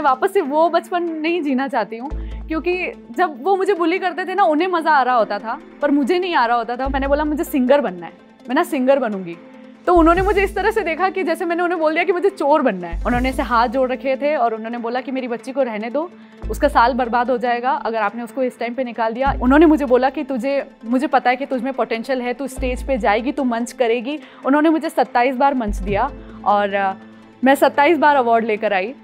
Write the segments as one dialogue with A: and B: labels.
A: मैं वापस से वो बचपन नहीं जीना चाहती हूँ क्योंकि जब वो मुझे बुली करते थे ना उन्हें मज़ा आ रहा होता था पर मुझे नहीं आ रहा होता था मैंने बोला मुझे सिंगर बनना है मैं ना सिंगर बनूंगी तो उन्होंने मुझे इस तरह से देखा कि जैसे मैंने उन्हें बोल दिया कि मुझे चोर बनना है उन्होंने ऐसे हाथ जोड़ रखे थे और उन्होंने बोला कि मेरी बच्ची को रहने दो उसका साल बर्बाद हो जाएगा अगर आपने उसको इस टाइम पे निकाल दिया उन्होंने मुझे बोला कि तुझे मुझे पता है कि तुझमें पोटेंशियल है तू स्टेज पे जाएगी तू मंच करेगी उन्होंने मुझे सत्ताईस बार मंच दिया और मैं सत्ताईस बार अवार्ड लेकर आई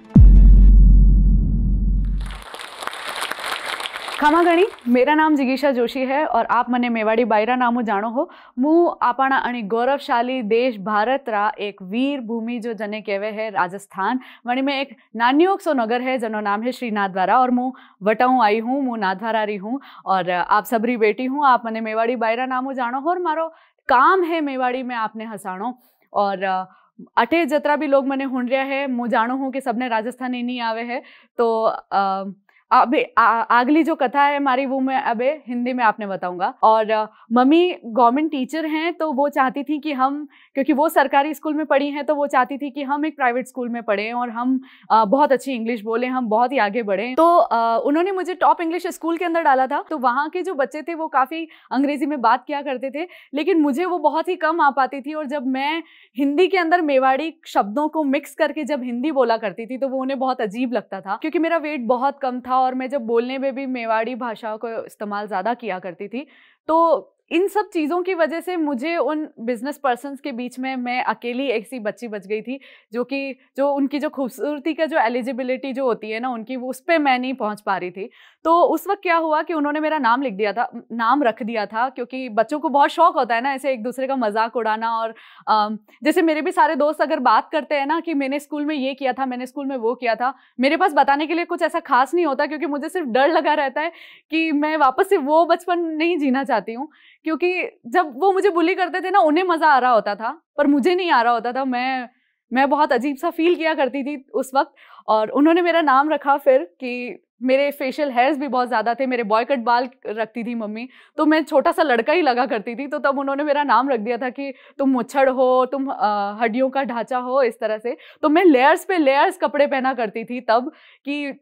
A: खामा गणी मेरा नाम जिगीशा जोशी है और आप मने मेवाड़ी बायरा नामों जानो हो मु आपाना अणि गौरवशाली देश भारत रा एक वीर भूमि जो जने कहवे है राजस्थान मणि में एक नानियोक सो नगर है जनो नाम है श्री नादवारा और मु वटाऊँ आई हूँ मु नादवारा रही हूँ और आप सबरी बेटी हूँ आप मने मेवाड़ी बायरा नामों जानो हो और मारो काम है मेवाड़ी में आपने हंसाणो और अटे जतरा भी लोग मने हूँ रहा है मु जानो हूँ कि सबने राजस्थान ही नहीं आवे है तो अभी अगली जो कथा है हमारी वो मैं अबे हिंदी में आपने बताऊंगा और मम्मी गवर्नमेंट टीचर हैं तो वो चाहती थी कि हम क्योंकि वो सरकारी स्कूल में पढ़ी हैं तो वो चाहती थी कि हम एक प्राइवेट स्कूल में पढ़ें और हम आ, बहुत अच्छी इंग्लिश बोलें हम बहुत ही आगे बढ़ें तो आ, उन्होंने मुझे टॉप इंग्लिश स्कूल के अंदर डाला था तो वहाँ के जो बच्चे थे वो काफ़ी अंग्रेजी में बात किया करते थे लेकिन मुझे वो बहुत ही कम आ पाती थी और जब मैं हिंदी के अंदर मेवाड़ी शब्दों को मिक्स करके जब हिंदी बोला करती थी तो वो उन्हें बहुत अजीब लगता था क्योंकि मेरा वेट बहुत कम था था और मैं जब बोलने में भी मेवाड़ी भाषा को इस्तेमाल ज़्यादा किया करती थी तो इन सब चीज़ों की वजह से मुझे उन बिजनेस पर्सन के बीच में मैं अकेली ऐसी बच्ची बच गई थी जो कि जो उनकी जो खूबसूरती का जो एलिजिबिलिटी जो होती है ना उनकी वो उस पर मैं नहीं पहुंच पा रही थी तो उस वक्त क्या हुआ कि उन्होंने मेरा नाम लिख दिया था नाम रख दिया था क्योंकि बच्चों को बहुत शौक होता है ना ऐसे एक दूसरे का मजाक उड़ाना और जैसे मेरे भी सारे दोस्त अगर बात करते हैं ना कि मैंने स्कूल में ये किया था मैंने स्कूल में वो किया था मेरे पास बताने के लिए कुछ ऐसा खास नहीं होता क्योंकि मुझे सिर्फ डर लगा रहता है कि मैं वापस से वो बचपन नहीं जीना चाहती हूँ क्योंकि जब वो मुझे बुली करते थे ना उन्हें मज़ा आ रहा होता था पर मुझे नहीं आ रहा होता था मैं मैं बहुत अजीब सा फील किया करती थी उस वक्त और उन्होंने मेरा नाम रखा फिर कि मेरे फेशियल हेयर्स भी बहुत ज़्यादा थे मेरे बॉयकट बाल रखती थी मम्मी तो मैं छोटा सा लड़का ही लगा करती थी तो तब उन्होंने मेरा नाम रख दिया था कि तुम मुच्छड़ हो तुम हड्डियों का ढांचा हो इस तरह से तो मैं लेयर्स पे लेयर्स कपड़े पहना करती थी तब कि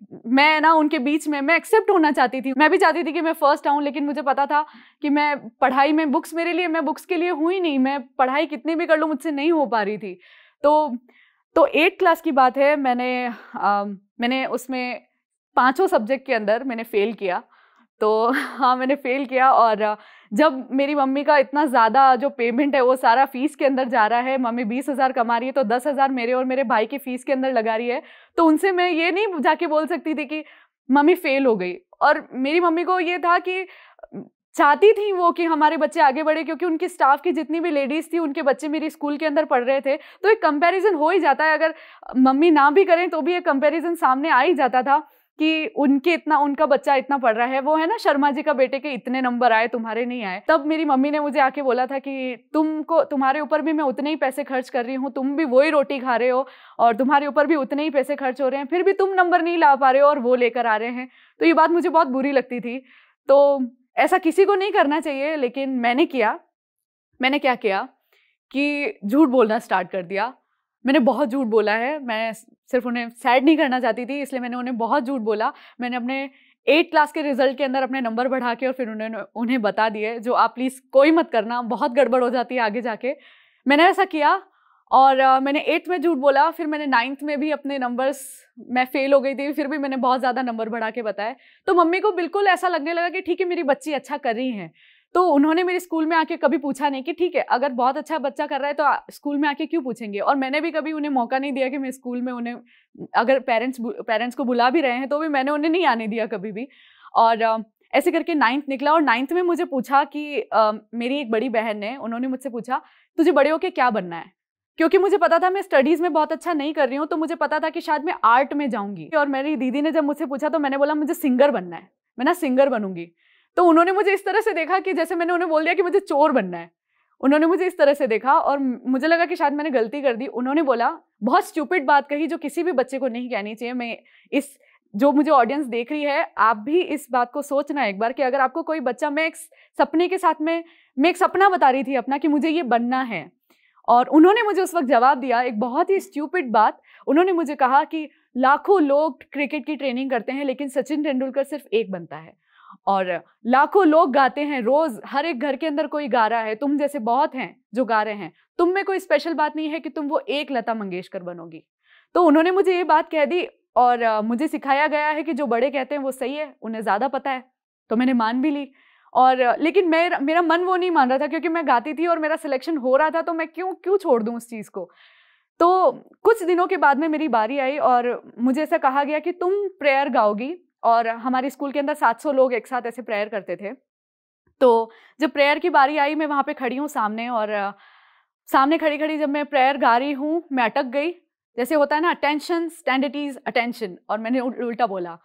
A: मैं ना उनके बीच में मैं एक्सेप्ट होना चाहती थी मैं भी चाहती थी कि मैं फ़र्स्ट आऊँ लेकिन मुझे पता था कि मैं पढ़ाई में बुक्स मेरे लिए मैं बुक्स के लिए हुई नहीं मैं पढ़ाई कितनी भी कर लूँ मुझसे नहीं हो पा रही थी तो तो एट क्लास की बात है मैंने आ, मैंने उसमें पांचों सब्जेक्ट के अंदर मैंने फेल किया तो हाँ मैंने फेल किया और जब मेरी मम्मी का इतना ज़्यादा जो पेमेंट है वो सारा फीस के अंदर जा रहा है मम्मी बीस हज़ार कमा रही है तो दस हज़ार मेरे और मेरे भाई की फ़ीस के अंदर लगा रही है तो उनसे मैं ये नहीं जाके बोल सकती थी कि मम्मी फेल हो गई और मेरी मम्मी को ये था कि चाहती थी वो कि हमारे बच्चे आगे बढ़े क्योंकि उनकी स्टाफ की जितनी भी लेडीज़ थी उनके बच्चे मेरी स्कूल के अंदर पढ़ रहे थे तो एक कंपैरिजन हो ही जाता है अगर मम्मी ना भी करें तो भी एक कंपैरिजन सामने आ ही जाता था कि उनके इतना उनका बच्चा इतना पढ़ रहा है वो है ना शर्मा जी का बेटे के इतने नंबर आए तुम्हारे नहीं आए तब मेरी मम्मी ने मुझे आके बोला था कि तुमको तुम्हारे ऊपर भी मैं उतने ही पैसे खर्च कर रही हूँ तुम भी वही रोटी खा रहे हो और तुम्हारे ऊपर भी उतने ही पैसे खर्च हो रहे हैं फिर भी तुम नंबर नहीं ला पा रहे हो और वो लेकर आ रहे हैं तो ये बात मुझे बहुत बुरी लगती थी तो ऐसा किसी को नहीं करना चाहिए लेकिन मैंने किया मैंने क्या किया कि झूठ बोलना स्टार्ट कर दिया मैंने बहुत झूठ बोला है मैं सिर्फ उन्हें सैड नहीं करना चाहती थी इसलिए मैंने उन्हें बहुत झूठ बोला मैंने अपने एट क्लास के रिजल्ट के अंदर अपने नंबर बढ़ा के और फिर उन्होंने उन्हें बता दिए जो आप प्लीज़ कोई मत करना बहुत गड़बड़ हो जाती है आगे जाके मैंने ऐसा किया और uh, मैंने एट्थ में झूठ बोला फिर मैंने नाइन्थ में भी अपने नंबर्स मैं फेल हो गई थी फिर भी मैंने बहुत ज़्यादा नंबर बढ़ा के बताए तो मम्मी को बिल्कुल ऐसा लगने लगा कि ठीक है मेरी बच्ची अच्छा कर रही है तो उन्होंने मेरे स्कूल में आके कभी पूछा नहीं कि ठीक है अगर बहुत अच्छा बच्चा कर रहा है तो स्कूल में आके क्यों पूछेंगे और मैंने भी कभी उन्हें मौका नहीं दिया कि मैं स्कूल में उन्हें अगर पेरेंट्स पेरेंट्स को बुला भी रहे हैं तो भी मैंने उन्हें नहीं आने दिया कभी भी और ऐसे करके नाइन्थ निकला और नाइन्थ में मुझे पूछा कि मेरी एक बड़ी बहन ने उन्होंने मुझसे पूछा तुझे बड़े होके क्या बनना है क्योंकि मुझे पता था मैं स्टडीज में बहुत अच्छा नहीं कर रही हूँ तो मुझे पता था कि शायद मैं आर्ट में जाऊंगी और मेरी दीदी ने जब मुझसे पूछा तो मैंने बोला मुझे सिंगर बनना है मैं ना सिंगर बनूंगी तो उन्होंने मुझे इस तरह से देखा कि जैसे मैंने उन्हें बोल दिया कि मुझे चोर बनना है उन्होंने मुझे इस तरह से देखा और मुझे लगा कि शायद मैंने गलती कर दी उन्होंने बोला बहुत स्टूपिड बात कही जो किसी भी बच्चे को नहीं कहनी चाहिए मैं इस जो मुझे ऑडियंस देख रही है आप भी इस बात को सोचना एक बार कि अगर आपको कोई बच्चा मैं एक सपने के साथ में मैं एक सपना बता रही थी अपना कि मुझे ये बनना है और उन्होंने मुझे उस वक्त जवाब दिया एक बहुत ही स्ट्यूपिड बात उन्होंने मुझे कहा कि लाखों लोग क्रिकेट की ट्रेनिंग करते हैं लेकिन सचिन तेंदुलकर सिर्फ एक बनता है और लाखों लोग गाते हैं रोज हर एक घर के अंदर कोई गा रहा है तुम जैसे बहुत हैं जो गा रहे हैं तुम में कोई स्पेशल बात नहीं है कि तुम वो एक लता मंगेशकर बनोगी तो उन्होंने मुझे ये बात कह दी और मुझे सिखाया गया है कि जो बड़े कहते हैं वो सही है उन्हें ज़्यादा पता है तो मैंने मान भी ली और लेकिन मैं मेरा मन वो नहीं मान रहा था क्योंकि मैं गाती थी और मेरा सिलेक्शन हो रहा था तो मैं क्यों क्यों छोड़ दूँ उस चीज़ को तो कुछ दिनों के बाद में मेरी बारी आई और मुझे ऐसा कहा गया कि तुम प्रेयर गाओगी और हमारे स्कूल के अंदर 700 लोग एक साथ ऐसे प्रेयर करते थे तो जब प्रेयर की बारी आई मैं वहाँ पे खड़ी हूँ सामने और सामने खड़ी खड़ी जब मैं प्रेयर गा रही हूँ मैं अटक गई जैसे होता है ना अटेंशन स्टैंडिटीज़ इज़ अटेंशन और मैंने उल्टा बोला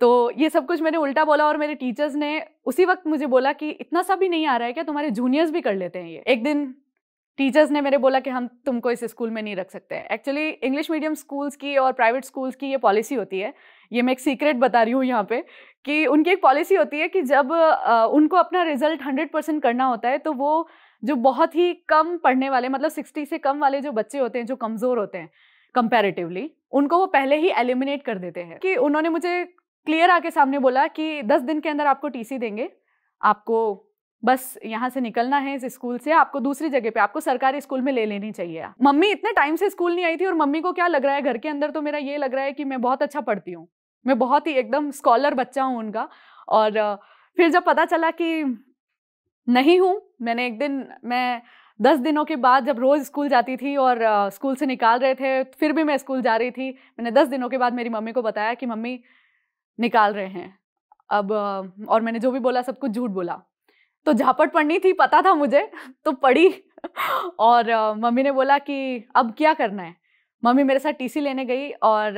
A: तो ये सब कुछ मैंने उल्टा बोला और मेरे टीचर्स ने उसी वक्त मुझे बोला कि इतना सा भी नहीं आ रहा है क्या तुम्हारे जूनियर्स भी कर लेते हैं ये एक दिन टीचर्स ने मेरे बोला कि हम तुमको इस स्कूल में नहीं रख सकते हैं एक्चुअली इंग्लिश मीडियम स्कूल्स की और प्राइवेट स्कूल्स की ये पॉलिसी होती है ये मैं एक सीक्रेट बता रही हूँ यहाँ पे कि उनकी एक पॉलिसी होती है कि जब आ, उनको अपना रिजल्ट हंड्रेड परसेंट करना होता है तो वो जो बहुत ही कम पढ़ने वाले मतलब सिक्सटी से कम वाले जो बच्चे होते हैं जो कमज़ोर होते हैं कंपेरेटिवली उनको वो पहले ही एलिमिनेट कर देते हैं कि उन्होंने मुझे क्लियर आके सामने बोला कि दस दिन के अंदर आपको टीसी देंगे आपको बस यहाँ से निकलना है इस स्कूल से आपको दूसरी जगह पे आपको सरकारी स्कूल में ले लेनी चाहिए मम्मी इतने टाइम से स्कूल नहीं आई थी और मम्मी को क्या लग रहा है घर के अंदर तो मेरा ये लग रहा है कि मैं बहुत अच्छा पढ़ती हूँ मैं बहुत ही एकदम स्कॉलर बच्चा हूँ उनका और फिर जब पता चला कि नहीं हूँ मैंने एक दिन मैं दस दिनों के बाद जब रोज़ स्कूल जाती थी और स्कूल से निकाल रहे थे फिर भी मैं स्कूल जा रही थी मैंने दस दिनों के बाद मेरी मम्मी को बताया कि मम्मी निकाल रहे हैं अब और मैंने जो भी बोला सब कुछ झूठ बोला तो झापट पढ़नी थी पता था मुझे तो पढ़ी और मम्मी ने बोला कि अब क्या करना है मम्मी मेरे साथ टीसी लेने गई और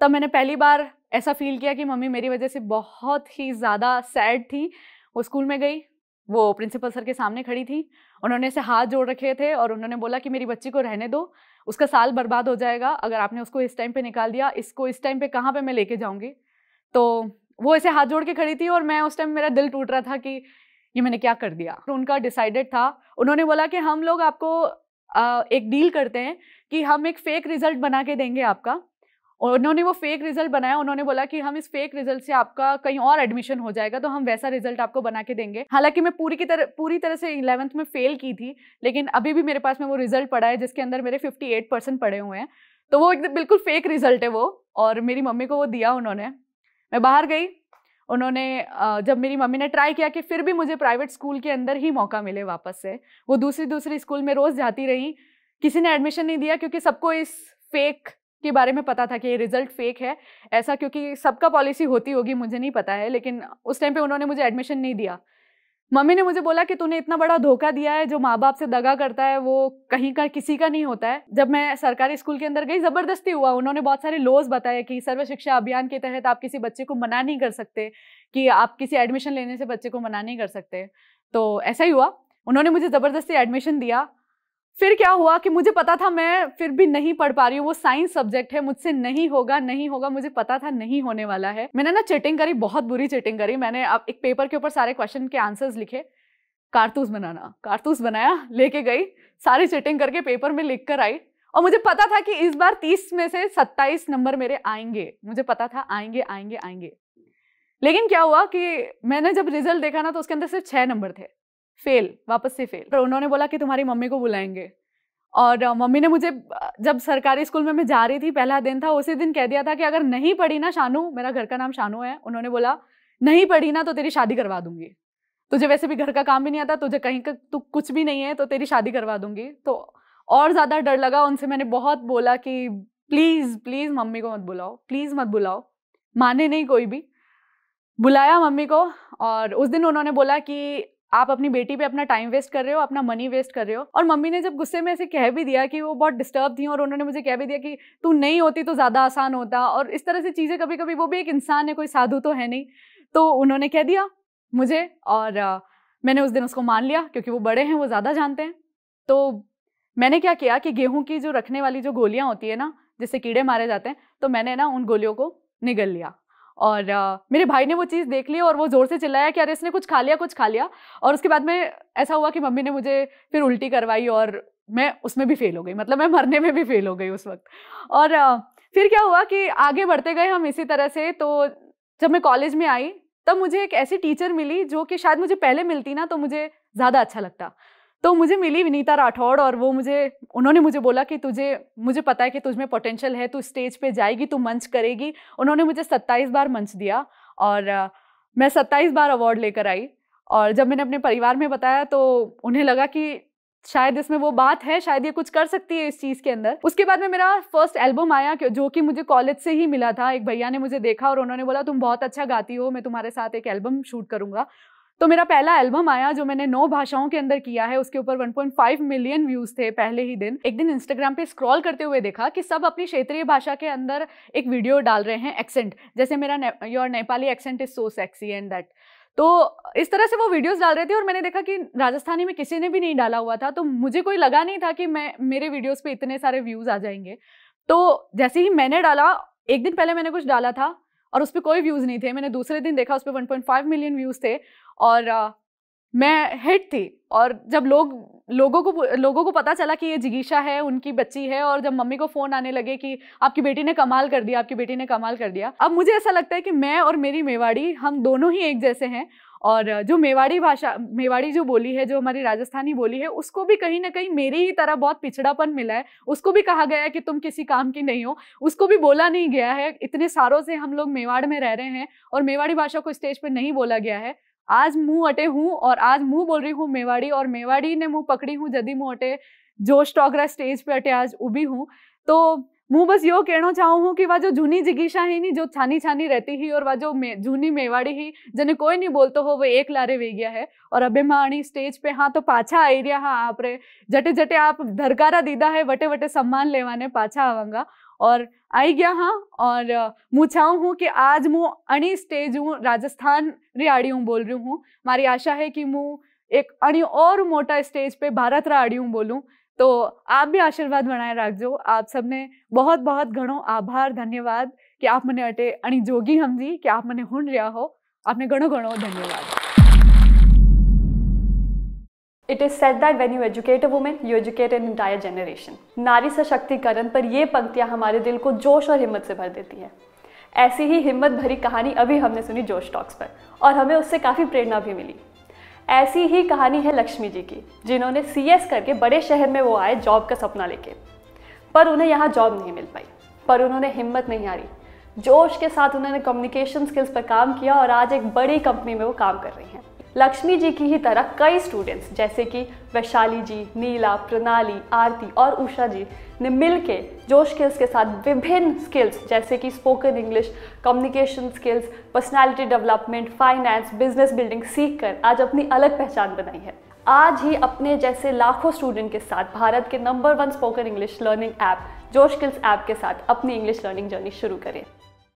A: तब मैंने पहली बार ऐसा फील किया कि मम्मी मेरी वजह से बहुत ही ज़्यादा सैड थी वो स्कूल में गई वो प्रिंसिपल सर के सामने खड़ी थी उन्होंने ऐसे हाथ जोड़ रखे थे और उन्होंने बोला कि मेरी बच्ची को रहने दो उसका साल बर्बाद हो जाएगा अगर आपने उसको इस टाइम पे निकाल दिया इसको इस टाइम पे कहाँ पे मैं लेके जाऊँगी तो वो ऐसे हाथ जोड़ के खड़ी थी और मैं उस टाइम मेरा दिल टूट रहा था कि ये मैंने क्या कर दिया तो उनका डिसाइडेड था उन्होंने बोला कि हम लोग आपको एक डील करते हैं कि हम एक फ़ेक रिज़ल्ट बना के देंगे आपका और उन्होंने वो फेक रिजल्ट बनाया उन्होंने बोला कि हम इस फेक रिजल्ट से आपका कहीं और एडमिशन हो जाएगा तो हम वैसा रिजल्ट आपको बना के देंगे हालांकि मैं पूरी की तरह पूरी तरह से इलेवंथ में फेल की थी लेकिन अभी भी मेरे पास में वो रिजल्ट पड़ा है जिसके अंदर मेरे 58 परसेंट पड़े हुए हैं तो वो एकदम बिल्कुल फेक रिजल्ट है वो और मेरी मम्मी को वो दिया उन्होंने मैं बाहर गई उन्होंने जब मेरी मम्मी ने ट्राई किया कि फिर भी मुझे प्राइवेट स्कूल के अंदर ही मौका मिले वापस से वो दूसरी दूसरी स्कूल में रोज़ जाती रही किसी ने एडमिशन नहीं दिया क्योंकि सबको इस फेक के बारे में पता था कि ये रिजल्ट फेक है ऐसा क्योंकि सबका पॉलिसी होती होगी मुझे नहीं पता है लेकिन उस टाइम पे उन्होंने मुझे एडमिशन नहीं दिया मम्मी ने मुझे बोला कि तूने इतना बड़ा धोखा दिया है जो माँ बाप से दगा करता है वो कहीं का किसी का नहीं होता है जब मैं सरकारी स्कूल के अंदर गई ज़बरदस्ती हुआ उन्होंने बहुत सारे लॉज बताए कि सर्व शिक्षा अभियान के तहत आप किसी बच्चे को मना नहीं कर सकते कि आप किसी एडमिशन लेने से बच्चे को मना नहीं कर सकते तो ऐसा ही हुआ उन्होंने मुझे ज़बरदस्ती एडमिशन दिया फिर क्या हुआ कि मुझे पता था मैं फिर भी नहीं पढ़ पा रही हूँ वो साइंस सब्जेक्ट है मुझसे नहीं होगा नहीं होगा मुझे पता था नहीं होने वाला है मैंने ना चिटिंग करी बहुत बुरी चिटिंग करी मैंने अब एक पेपर के ऊपर सारे क्वेश्चन के आंसर्स लिखे कारतूस बनाना कारतूस बनाया लेके गई सारी चिटिंग करके पेपर में लिख कर आई और मुझे पता था कि इस बार तीस में से सत्ताईस नंबर मेरे आएंगे मुझे पता था आएंगे आएंगे आएंगे लेकिन क्या हुआ कि मैंने जब रिजल्ट देखा ना तो उसके अंदर सिर्फ छः नंबर थे फेल वापस से फेल पर उन्होंने बोला कि तुम्हारी मम्मी को बुलाएंगे और मम्मी ने मुझे जब सरकारी स्कूल में मैं जा रही थी पहला दिन था उसी दिन कह दिया था कि अगर नहीं पढ़ी ना शानू मेरा घर का नाम शानू है उन्होंने बोला नहीं पढ़ी ना तो तेरी शादी करवा दूंगी तुझे वैसे भी घर का काम भी नहीं आता तुझे कहीं का तू कुछ भी नहीं है तो तेरी शादी करवा दूंगी तो और ज़्यादा डर लगा उनसे मैंने बहुत बोला कि प्लीज़ प्लीज़ मम्मी को मत बुलाओ प्लीज़ मत बुलाओ माने नहीं कोई भी बुलाया मम्मी को और उस दिन उन्होंने बोला कि आप अपनी बेटी पे अपना टाइम वेस्ट कर रहे हो अपना मनी वेस्ट कर रहे हो और मम्मी ने जब गुस्से में ऐसे कह भी दिया कि वो बहुत डिस्टर्ब थी और उन्होंने मुझे कह भी दिया कि तू नहीं होती तो ज़्यादा आसान होता और इस तरह से चीज़ें कभी कभी वो भी एक इंसान है कोई साधु तो है नहीं तो उन्होंने कह दिया मुझे और आ, मैंने उस दिन उसको मान लिया क्योंकि वो बड़े हैं वो ज़्यादा जानते हैं तो मैंने क्या किया कि गेहूं की जो रखने वाली जो गोलियां होती है ना जिससे कीड़े मारे जाते हैं तो मैंने ना उन गोलियों को निगल लिया और आ, मेरे भाई ने वो चीज़ देख ली और वो ज़ोर से चिल्लाया कि अरे इसने कुछ खा लिया कुछ खा लिया और उसके बाद में ऐसा हुआ कि मम्मी ने मुझे फिर उल्टी करवाई और मैं उसमें भी फेल हो गई मतलब मैं मरने में भी फेल हो गई उस वक्त और आ, फिर क्या हुआ कि आगे बढ़ते गए हम इसी तरह से तो जब मैं कॉलेज में आई तब मुझे एक ऐसी टीचर मिली जो कि शायद मुझे पहले मिलती ना तो मुझे ज़्यादा अच्छा लगता तो मुझे मिली विनीता राठौड़ और वो मुझे उन्होंने मुझे बोला कि तुझे मुझे पता है कि तुझमें पोटेंशियल है तू स्टेज पे जाएगी तू मंच करेगी उन्होंने मुझे 27 बार मंच दिया और मैं 27 बार अवार्ड लेकर आई और जब मैंने अपने परिवार में बताया तो उन्हें लगा कि शायद इसमें वो बात है शायद ये कुछ कर सकती है इस चीज़ के अंदर उसके बाद में मेरा फर्स्ट एल्बम आया जो कि मुझे कॉलेज से ही मिला था एक भैया ने मुझे देखा और उन्होंने बोला तुम बहुत अच्छा गाती हो मैं तुम्हारे साथ एक एल्बम शूट करूँगा तो मेरा पहला एल्बम आया जो मैंने नौ भाषाओं के अंदर किया है उसके ऊपर 1.5 मिलियन व्यूज थे पहले ही दिन एक दिन इंस्टाग्राम पे स्क्रॉल करते हुए देखा कि सब अपनी क्षेत्रीय भाषा के अंदर एक वीडियो डाल रहे हैं एक्सेंट जैसे मेरा your Nepali accent is so sexy and that तो इस तरह से वो वीडियोस डाल रहे थे और मैंने देखा कि राजस्थानी में किसी ने भी नहीं डाला हुआ था तो मुझे कोई लगा नहीं था कि मैं मेरे वीडियोस पे इतने सारे व्यूज़ आ जाएंगे तो जैसे ही मैंने डाला एक दिन पहले मैंने कुछ डाला था और उस पर कोई व्यूज़ नहीं थे मैंने दूसरे दिन देखा उस पर वन मिलियन व्यूज़ थे और आ, मैं हिट थी और जब लोग लोगों को लोगों को पता चला कि ये जिगीशा है उनकी बच्ची है और जब मम्मी को फ़ोन आने लगे कि आपकी बेटी ने कमाल कर दिया आपकी बेटी ने कमाल कर दिया अब मुझे ऐसा लगता है कि मैं और मेरी मेवाड़ी हम दोनों ही एक जैसे हैं और जो मेवाड़ी भाषा मेवाड़ी जो बोली है जो हमारी राजस्थानी बोली है उसको भी कहीं ना कहीं मेरी ही तरह बहुत पिछड़ापन मिला है उसको भी कहा गया है कि तुम किसी काम की नहीं हो उसको भी बोला नहीं गया है इतने सालों से हम लोग मेवाड़ में रह रहे हैं और मेवाड़ी भाषा को स्टेज पर नहीं बोला गया है आज मुंह अटे हूँ और आज मुंह बोल रही हूँ मेवाड़ी और मेवाड़ी ने मुंह पकड़ी हूँ जदि मुंह अटे जोश रहा स्टेज पे अटे आज ऊबी हूँ तो मुँह बस यो कहना चाहूँ हूँ कि वह जो जूनी जिगीशा है नहीं जो छानी छानी रहती ही और वह जो मे, जूनी मेवाड़ी ही जने कोई नहीं बोलते हो वो एक लारे वे गया है और अबे माणी स्टेज पे हाँ तो पाछा आई रहा हाँ आप रे जटे जटे आप धरकारा दीदा है वटे वटे सम्मान लेवाने पाछा आवांगा और आई गया हाँ और मु मुछाऊँ हूँ कि आज मु अणी स्टेज हूँ राजस्थान रियाड़ी हूँ बोल रही हूँ मारी आशा है कि मु एक अणी और मोटा स्टेज पे भारत रियाड़ी हूँ बोलूँ तो आप भी आशीर्वाद बनाए रखो आप सबने बहुत बहुत घड़ो आभार धन्यवाद कि आप मैंने अटे अणी जोगी समझी कि आप मैंने हूं रहा हो आपने घणो घड़ो धन्यवाद it is set that when you educate a women you educate an entire generation नारी सशक्तिकरण पर ये पंक्तियाँ हमारे दिल को जोश और हिम्मत से भर देती है ऐसी ही हिम्मत भरी कहानी अभी हमने सुनी जोश टॉक्स पर और हमें उससे काफ़ी प्रेरणा भी मिली ऐसी ही कहानी है लक्ष्मी जी की जिन्होंने सी करके बड़े शहर में वो आए जॉब का सपना लेके पर उन्हें यहाँ जॉब नहीं मिल पाई पर उन्होंने हिम्मत नहीं हारी जोश के साथ उन्होंने कम्युनिकेशन स्किल्स पर काम किया और आज एक बड़ी कंपनी में वो काम कर रही हैं लक्ष्मी जी की ही तरह कई स्टूडेंट्स जैसे कि वैशाली जी नीला प्रणाली आरती और उषा जी ने मिल के जोश स्किल्स के साथ विभिन्न स्किल्स जैसे कि spoken English communication skills personality development finance business building सीख कर आज अपनी अलग पहचान बनाई है आज ही अपने जैसे लाखों स्टूडेंट के साथ भारत के number one spoken English learning app Josh skills app के साथ अपनी इंग्लिश लर्निंग जर्नी शुरू करें